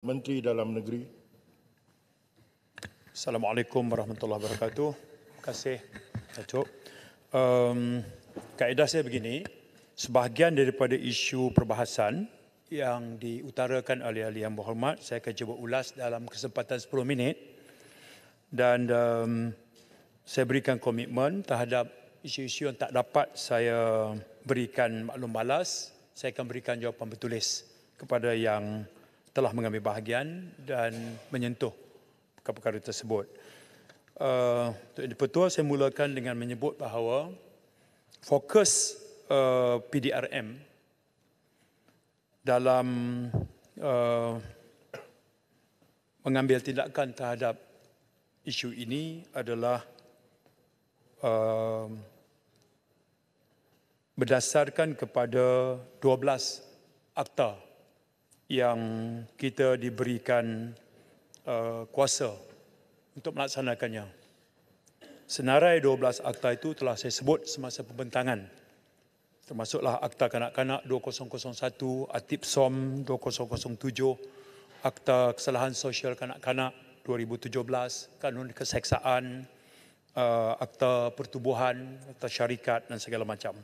Menteri Dalam Negeri. Assalamualaikum warahmatullahi wabarakatuh. Terima kasih, Datuk. Um, kaedah saya begini, sebahagian daripada isu perbahasan yang diutarakan oleh ahli yang berhormat, saya akan cuba ulas dalam kesempatan 10 minit dan um, saya berikan komitmen terhadap isu-isu yang tak dapat saya berikan maklum balas, saya akan berikan jawapan bertulis kepada yang telah mengambil bahagian dan menyentuh perkara tersebut. Uh, untuk uh, Pertua, saya mulakan dengan menyebut bahawa fokus uh, PDRM dalam uh, mengambil tindakan terhadap isu ini adalah uh, berdasarkan kepada 12 akta yang kita diberikan uh, kuasa untuk melaksanakannya. Senarai 12 akta itu telah saya sebut semasa pembentangan. Termasuklah Akta Kanak-Kanak 2001, Atip SOM 2007, Akta Kesalahan Sosial Kanak-Kanak 2017, Kanun Keseksaan, uh, Akta Pertubuhan, Akta Syarikat dan segala macam.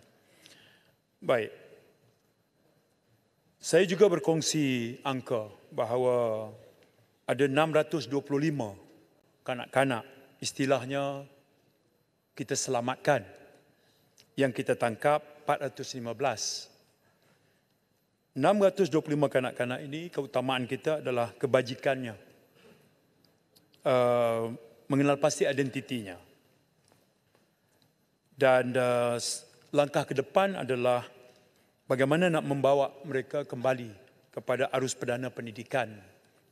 Baik, saya juga berkongsi angka bahawa ada 625 kanak-kanak istilahnya kita selamatkan yang kita tangkap 415. 625 kanak-kanak ini keutamaan kita adalah kebajikannya. Uh, mengenal pasti identitinya. Dan uh, langkah ke depan adalah bagaimana nak membawa mereka kembali kepada arus perdana pendidikan.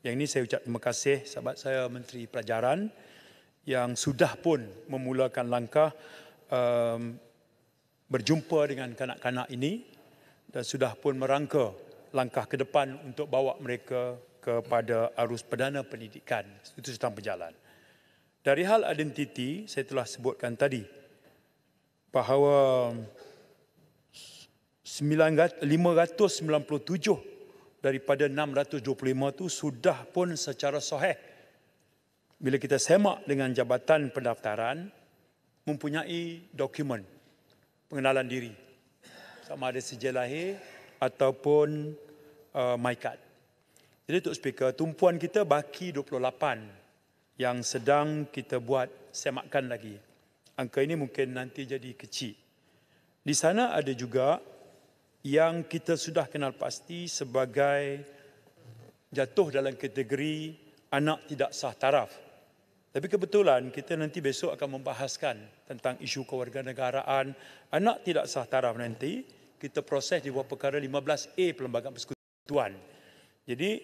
Yang ini saya ucap terima kasih sahabat saya Menteri Pelajaran yang sudah pun memulakan langkah um, berjumpa dengan kanak-kanak ini dan sudah pun merangka langkah ke depan untuk bawa mereka kepada arus perdana pendidikan. Itu sedang berjalan. Dari hal identiti, saya telah sebutkan tadi bahawa 597 daripada 625 itu sudah pun secara sahih bila kita semak dengan jabatan pendaftaran mempunyai dokumen pengenalan diri sama ada sijil lahir ataupun uh, my card. Jadi Tok Speaker, tumpuan kita baki 28 yang sedang kita buat semakkan lagi. Angka ini mungkin nanti jadi kecil. Di sana ada juga yang kita sudah kenal pasti sebagai jatuh dalam kategori anak tidak sah taraf. Tapi kebetulan kita nanti besok akan membahaskan tentang isu kewarganegaraan anak tidak sah taraf nanti kita proses di bawah perkara 15A Perlembagaan Persekutuan. Jadi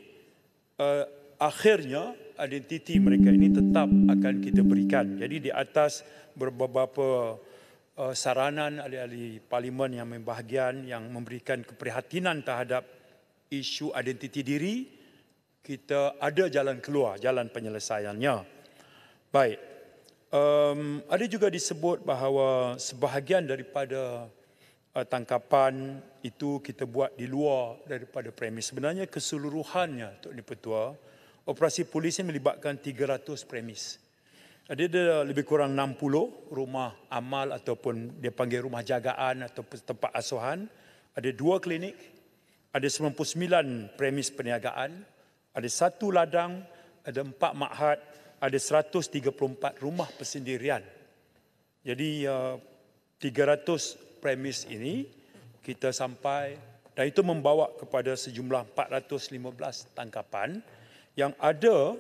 uh, akhirnya identiti mereka ini tetap akan kita berikan. Jadi di atas beberapa uh, saranan ahli-ahli parlimen yang membahagian yang memberikan keprihatinan terhadap isu identiti diri kita ada jalan keluar jalan penyelesaiannya baik um, ada juga disebut bahawa sebahagian daripada uh, tangkapan itu kita buat di luar daripada premis sebenarnya keseluruhannya tuan Tok Dipertua operasi polis ini melibatkan 300 premis jadi ah, ada lebih kurang 60 rumah amal ataupun dia panggil rumah jagaan atau tempat asuhan. Ada dua klinik, ada 99 premis perniagaan, ada satu ladang, ada empat makhat, ada 134 rumah persendirian. Jadi 300 ah, premis ini kita sampai dan itu membawa kepada sejumlah 415 tangkapan yang ada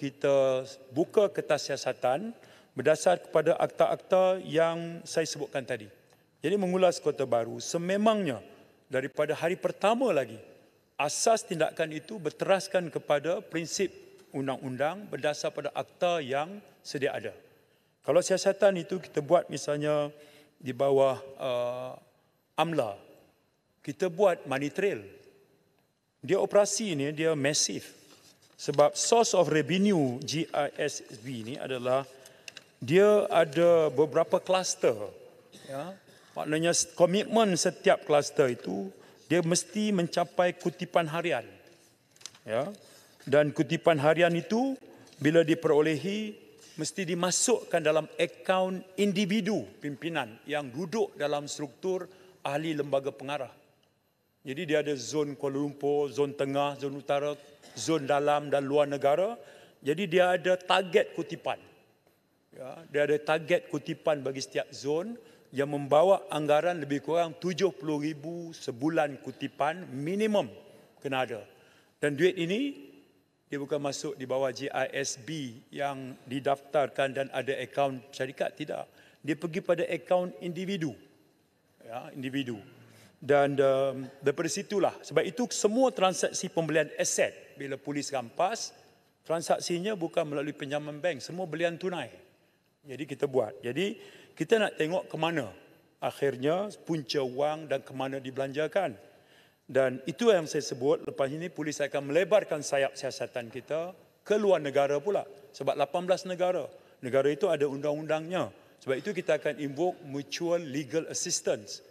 kita buka kertas siasatan berdasar kepada akta-akta yang saya sebutkan tadi. Jadi mengulas kota baru sememangnya daripada hari pertama lagi asas tindakan itu berteraskan kepada prinsip undang-undang berdasar pada akta yang sedia ada. Kalau siasatan itu kita buat misalnya di bawah uh, AMLA, kita buat money trail. Dia operasi ini, dia masif sebab source of revenue GISB ini adalah dia ada beberapa kluster. Ya. Maknanya komitmen setiap kluster itu dia mesti mencapai kutipan harian. Ya. Dan kutipan harian itu bila diperolehi mesti dimasukkan dalam akaun individu pimpinan yang duduk dalam struktur ahli lembaga pengarah. Jadi dia ada zon Kuala Lumpur, zon tengah, zon utara, zon dalam dan luar negara. Jadi dia ada target kutipan. Ya, dia ada target kutipan bagi setiap zon yang membawa anggaran lebih kurang ribu sebulan kutipan minimum kena ada. Dan duit ini dia bukan masuk di bawah GISB yang didaftarkan dan ada akaun syarikat tidak. Dia pergi pada akaun individu. Ya, individu dan um, daripada situlah sebab itu semua transaksi pembelian aset bila polis rampas transaksinya bukan melalui pinjaman bank semua belian tunai jadi kita buat jadi kita nak tengok ke mana akhirnya punca wang dan ke mana dibelanjakan dan itu yang saya sebut lepas ini polis akan melebarkan sayap siasatan kita ke luar negara pula sebab 18 negara negara itu ada undang-undangnya sebab itu kita akan invoke mutual legal assistance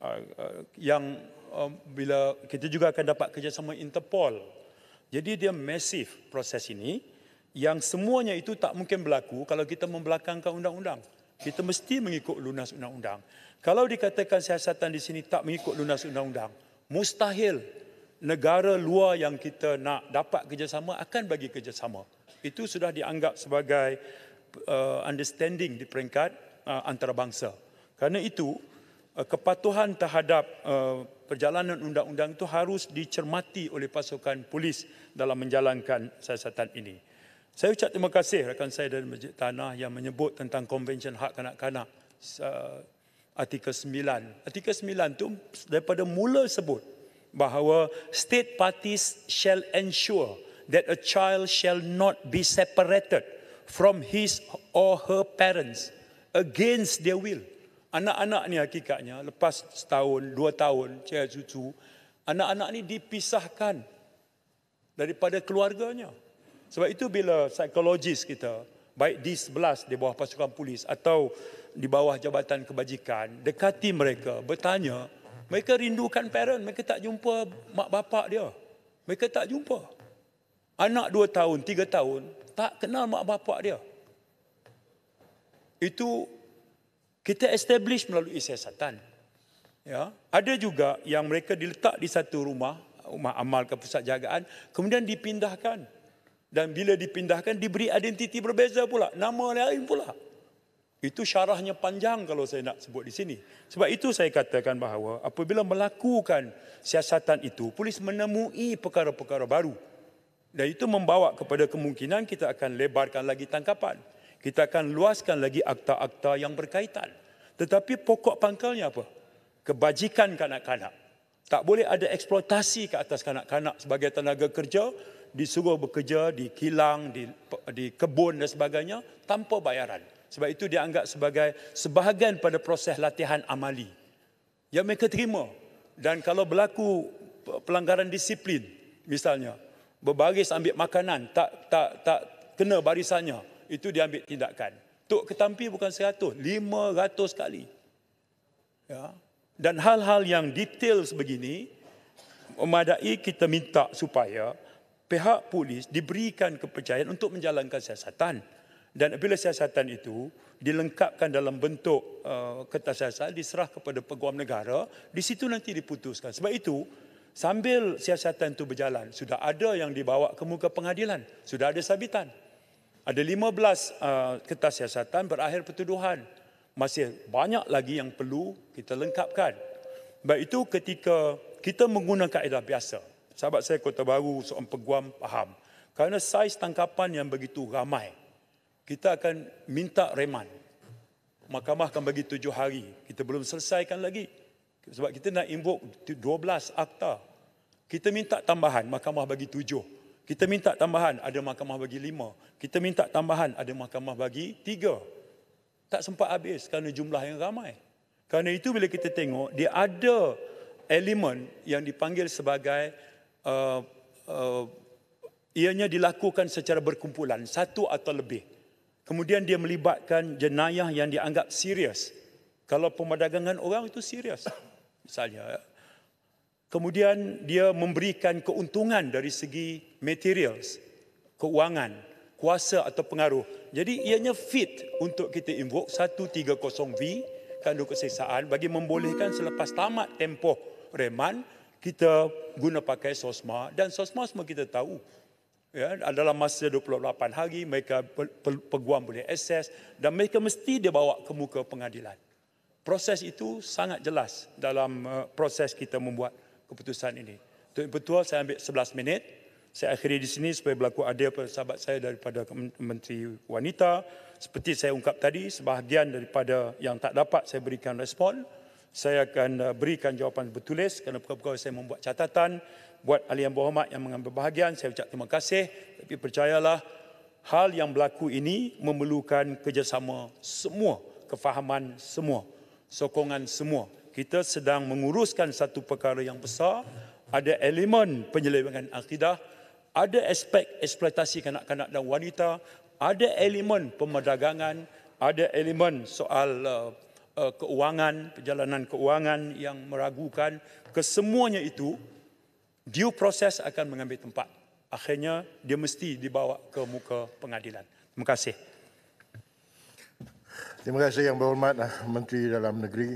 Uh, yang um, bila kita juga akan dapat kerjasama Interpol. Jadi dia masif proses ini yang semuanya itu tak mungkin berlaku kalau kita membelakangkan undang-undang. Kita mesti mengikut lunas undang-undang. Kalau dikatakan siasatan di sini tak mengikut lunas undang-undang, mustahil negara luar yang kita nak dapat kerjasama akan bagi kerjasama. Itu sudah dianggap sebagai uh, understanding di peringkat uh, antarabangsa. Karena itu, Eh, kepatuhan terhadap eh, perjalanan undang-undang itu harus dicermati oleh pasukan polis dalam menjalankan siasatan ini. Saya ucap terima kasih rakan saya dari Majlis Tanah yang menyebut tentang Konvensyen Hak Kanak-Kanak eh, Artikel 9. Artikel 9 itu daripada mula sebut bahawa state parties shall ensure that a child shall not be separated from his or her parents against their will Anak-anak ni hakikatnya lepas setahun, dua tahun cahaya cucu, anak-anak ni dipisahkan daripada keluarganya. Sebab itu bila psikologis kita, baik di sebelas di bawah pasukan polis atau di bawah jabatan kebajikan, dekati mereka, bertanya, mereka rindukan parent, mereka tak jumpa mak bapak dia. Mereka tak jumpa. Anak dua tahun, tiga tahun, tak kenal mak bapak dia. Itu kita establish melalui siasatan. Ya, ada juga yang mereka diletak di satu rumah, rumah amal ke pusat jagaan, kemudian dipindahkan. Dan bila dipindahkan diberi identiti berbeza pula, nama lain pula. Itu syarahnya panjang kalau saya nak sebut di sini. Sebab itu saya katakan bahawa apabila melakukan siasatan itu, polis menemui perkara-perkara baru. Dan itu membawa kepada kemungkinan kita akan lebarkan lagi tangkapan kita akan luaskan lagi akta-akta yang berkaitan. Tetapi pokok pangkalnya apa? Kebajikan kanak-kanak. Tak boleh ada eksploitasi ke atas kanak-kanak sebagai tenaga kerja, disuruh bekerja di kilang, di, di kebun dan sebagainya tanpa bayaran. Sebab itu dianggap sebagai sebahagian pada proses latihan amali. Yang mereka terima. Dan kalau berlaku pelanggaran disiplin, misalnya, berbaris ambil makanan, tak tak tak kena barisannya, itu diambil tindakan. Tok ketampi bukan 100, 500 kali. Ya. Dan hal-hal yang detail sebegini memadai kita minta supaya pihak polis diberikan kepercayaan untuk menjalankan siasatan. Dan apabila siasatan itu dilengkapkan dalam bentuk uh, kertas siasatan diserah kepada peguam negara, di situ nanti diputuskan. Sebab itu sambil siasatan itu berjalan sudah ada yang dibawa ke muka pengadilan, sudah ada sabitan. Ada 15 uh, kertas siasatan berakhir pertuduhan. Masih banyak lagi yang perlu kita lengkapkan. Baik itu ketika kita menggunakan kaedah biasa. Sahabat saya Kota Baru, seorang peguam, faham. Kerana saiz tangkapan yang begitu ramai, kita akan minta reman. Mahkamah akan bagi tujuh hari. Kita belum selesaikan lagi. Sebab kita nak invoke 12 akta. Kita minta tambahan, mahkamah bagi tujuh. Kita minta tambahan, ada mahkamah bagi lima. Kita minta tambahan, ada mahkamah bagi tiga. Tak sempat habis kerana jumlah yang ramai. Kerana itu bila kita tengok, dia ada elemen yang dipanggil sebagai uh, uh, ianya dilakukan secara berkumpulan, satu atau lebih. Kemudian dia melibatkan jenayah yang dianggap serius. Kalau pemadagangan orang itu serius. Misalnya. Kemudian dia memberikan keuntungan dari segi materials, keuangan, kuasa atau pengaruh. Jadi ianya fit untuk kita invoke 130V kandung kesesaan bagi membolehkan selepas tamat tempoh reman kita guna pakai sosma dan sosma semua kita tahu ya adalah masa 28 hari mereka peguam boleh akses dan mereka mesti dia bawa ke muka pengadilan proses itu sangat jelas dalam uh, proses kita membuat keputusan ini Tuan Petua saya ambil 11 minit saya akhiri di sini supaya berlaku adil pada sahabat saya daripada Menteri Wanita. Seperti saya ungkap tadi, sebahagian daripada yang tak dapat saya berikan respon, saya akan eh, berikan jawapan bertulis kerana perkara-perkara saya membuat catatan buat ahli yang berhormat yang mengambil bahagian, saya ucap terima kasih. Tapi percayalah, hal yang berlaku ini memerlukan kerjasama semua, kefahaman semua, sokongan semua. Kita sedang menguruskan satu perkara yang besar, ada elemen penyelewengan akidah, ada aspek eksploitasi kanak-kanak dan wanita, ada elemen pemerdagangan, ada elemen soal uh, uh, keuangan, perjalanan keuangan yang meragukan, kesemuanya itu due process akan mengambil tempat. Akhirnya dia mesti dibawa ke muka pengadilan. Terima kasih. Terima kasih yang berhormat ah, Menteri Dalam Negeri.